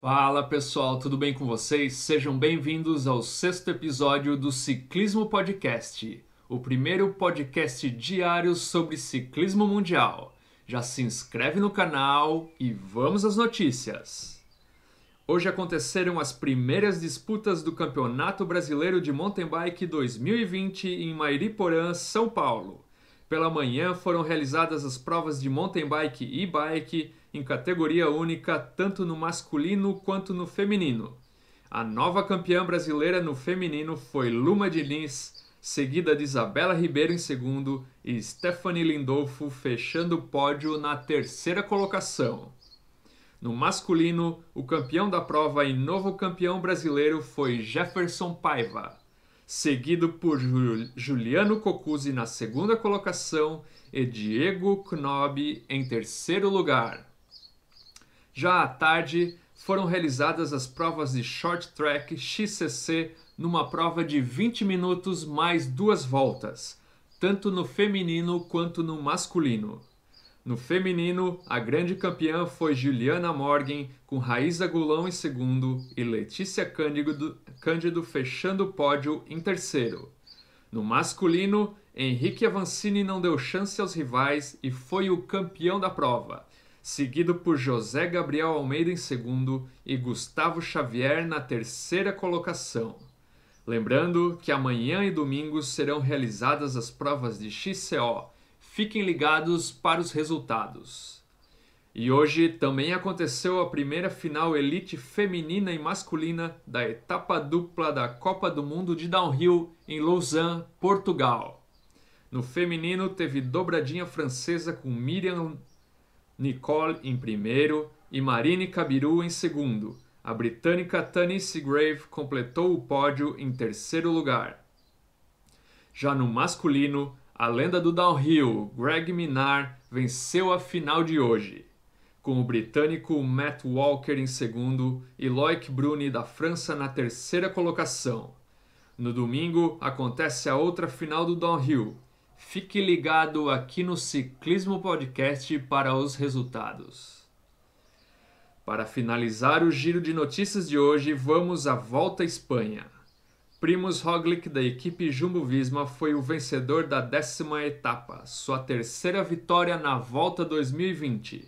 Fala pessoal, tudo bem com vocês? Sejam bem-vindos ao sexto episódio do Ciclismo Podcast, o primeiro podcast diário sobre ciclismo mundial. Já se inscreve no canal e vamos às notícias! Hoje aconteceram as primeiras disputas do Campeonato Brasileiro de Mountain Bike 2020 em Mairiporã, São Paulo. Pela manhã foram realizadas as provas de mountain bike e bike em categoria única, tanto no masculino quanto no feminino. A nova campeã brasileira no feminino foi Luma de Lins, seguida de Isabela Ribeiro em segundo e Stephanie Lindolfo fechando o pódio na terceira colocação. No masculino, o campeão da prova e novo campeão brasileiro foi Jefferson Paiva seguido por Juliano Cocuzzi na segunda colocação e Diego Knob em terceiro lugar. Já à tarde, foram realizadas as provas de Short Track XCC numa prova de 20 minutos mais duas voltas, tanto no feminino quanto no masculino. No feminino, a grande campeã foi Juliana Morgan, com Raíza Gulão em segundo e Letícia Cândido, Cândido fechando o pódio em terceiro. No masculino, Henrique Avancini não deu chance aos rivais e foi o campeão da prova, seguido por José Gabriel Almeida em segundo e Gustavo Xavier na terceira colocação. Lembrando que amanhã e domingo serão realizadas as provas de XCO Fiquem ligados para os resultados. E hoje também aconteceu a primeira final elite feminina e masculina da etapa dupla da Copa do Mundo de Downhill em Lausanne, Portugal. No feminino, teve dobradinha francesa com Miriam Nicole em primeiro e Marine Cabiru em segundo. A britânica Tani Seagrave completou o pódio em terceiro lugar. Já no masculino, a lenda do downhill, Greg Minar, venceu a final de hoje, com o britânico Matt Walker em segundo e Loic Bruni da França na terceira colocação. No domingo acontece a outra final do downhill. Fique ligado aqui no Ciclismo Podcast para os resultados. Para finalizar o giro de notícias de hoje, vamos à volta à Espanha. Primus Roglic da equipe Jumbo-Visma foi o vencedor da décima etapa, sua terceira vitória na Volta 2020.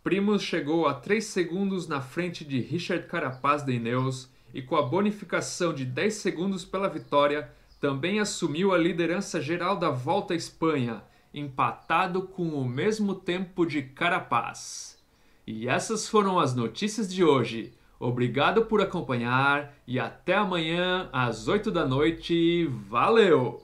Primus chegou a 3 segundos na frente de Richard Carapaz da Ineos e com a bonificação de 10 segundos pela vitória, também assumiu a liderança geral da Volta à Espanha, empatado com o mesmo tempo de Carapaz. E essas foram as notícias de hoje. Obrigado por acompanhar e até amanhã às 8 da noite. Valeu!